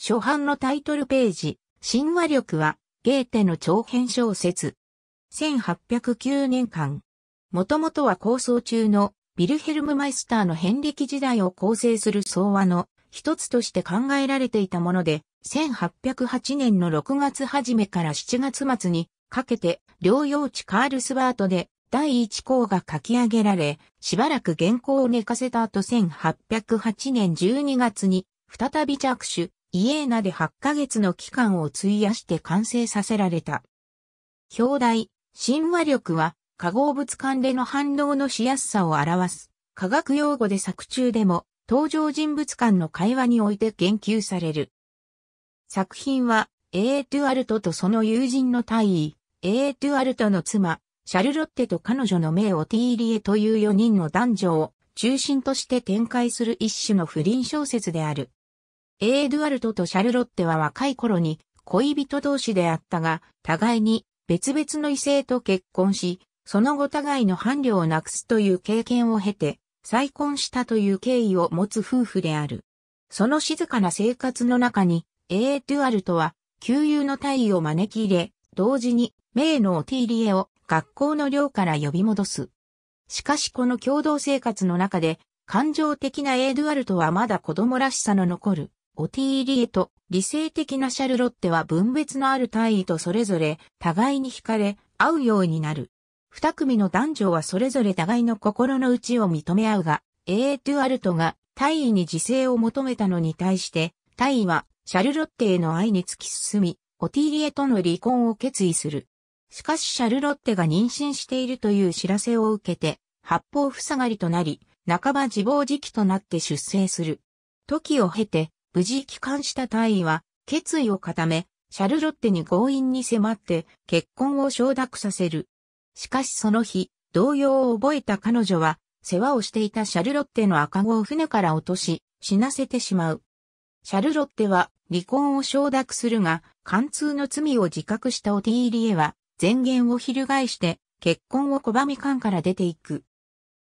初版のタイトルページ、神話力は、ゲーテの長編小説。1809年間。もともとは構想中の、ビルヘルム・マイスターの変歴時代を構成する総話の一つとして考えられていたもので、1808年の6月初めから7月末にかけて、療養地カールスバートで第一項が書き上げられ、しばらく原稿を寝かせた後1808年12月に再び着手、イエーナで8ヶ月の期間を費やして完成させられた。表題、神話力は化合物間での反応のしやすさを表す。科学用語で作中でも登場人物間の会話において言及される。作品は、エー・トゥアルトとその友人の大尉、エー・トゥアルトの妻、シャルロッテと彼女の名をティーリエという4人の男女を中心として展開する一種の不倫小説である。エードゥアルトとシャルロッテは若い頃に恋人同士であったが、互いに別々の異性と結婚し、その後互いの伴侶をなくすという経験を経て、再婚したという経緯を持つ夫婦である。その静かな生活の中に、エー・ドゥアルトは、旧友の大尉を招き入れ、同時に、名のティーリエを学校の寮から呼び戻す。しかしこの共同生活の中で、感情的なエー・ドゥアルトはまだ子供らしさの残る、オティーリエと理性的なシャルロッテは分別のある体位とそれぞれ互いに惹かれ合うようになる。二組の男女はそれぞれ互いの心の内を認め合うが、エー・トゥ・アルトが大位に自制を求めたのに対して、大位はシャルロッテへの愛に突き進み、オティリエとの離婚を決意する。しかしシャルロッテが妊娠しているという知らせを受けて、八方塞がりとなり、半ば自暴自棄となって出生する。時を経て、無事帰還した隊員は、決意を固め、シャルロッテに強引に迫って、結婚を承諾させる。しかしその日、動揺を覚えた彼女は、世話をしていたシャルロッテの赤子を船から落とし、死なせてしまう。シャルロッテは離婚を承諾するが、貫通の罪を自覚したオティーリエは、前言を翻して、結婚を拒み館から出ていく。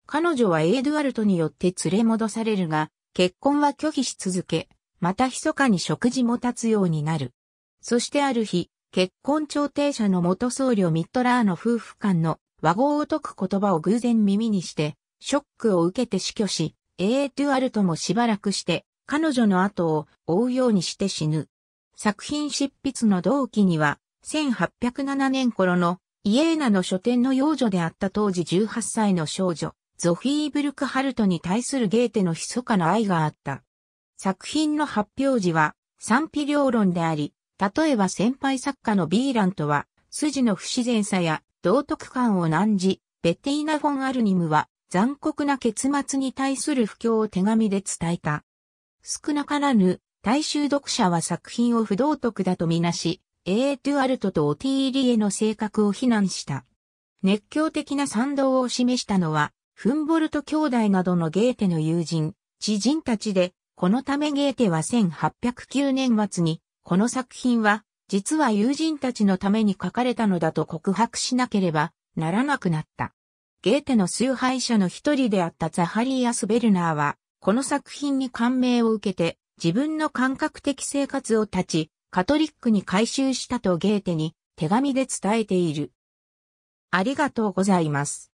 彼女はエイドゥアルトによって連れ戻されるが、結婚は拒否し続け、また密かに食事も立つようになる。そしてある日、結婚調停者の元僧侶ミットラーの夫婦間の和合を解く言葉を偶然耳にして、ショックを受けて死去し、エートゥアルトもしばらくして、彼女の後を追うようにして死ぬ。作品執筆の同期には、1807年頃のイエーナの書店の幼女であった当時18歳の少女、ゾフィー・ブルクハルトに対するゲーテの密かな愛があった。作品の発表時は賛否両論であり、例えば先輩作家のビーラントは、筋の不自然さや道徳感を難じ、ベティーナ・フォン・アルニムは残酷な結末に対する不況を手紙で伝えた。少なからぬ大衆読者は作品を不道徳だとみなし、エー・トゥ・アルトとオティーリエの性格を非難した。熱狂的な賛同を示したのは、フンボルト兄弟などのゲーテの友人、知人たちで、このためゲーテは1809年末に、この作品は、実は友人たちのために書かれたのだと告白しなければならなくなった。ゲーテの崇拝者の一人であったザハリーアス・ベルナーは、この作品に感銘を受けて、自分の感覚的生活を立ち、カトリックに改修したとゲーテに手紙で伝えている。ありがとうございます。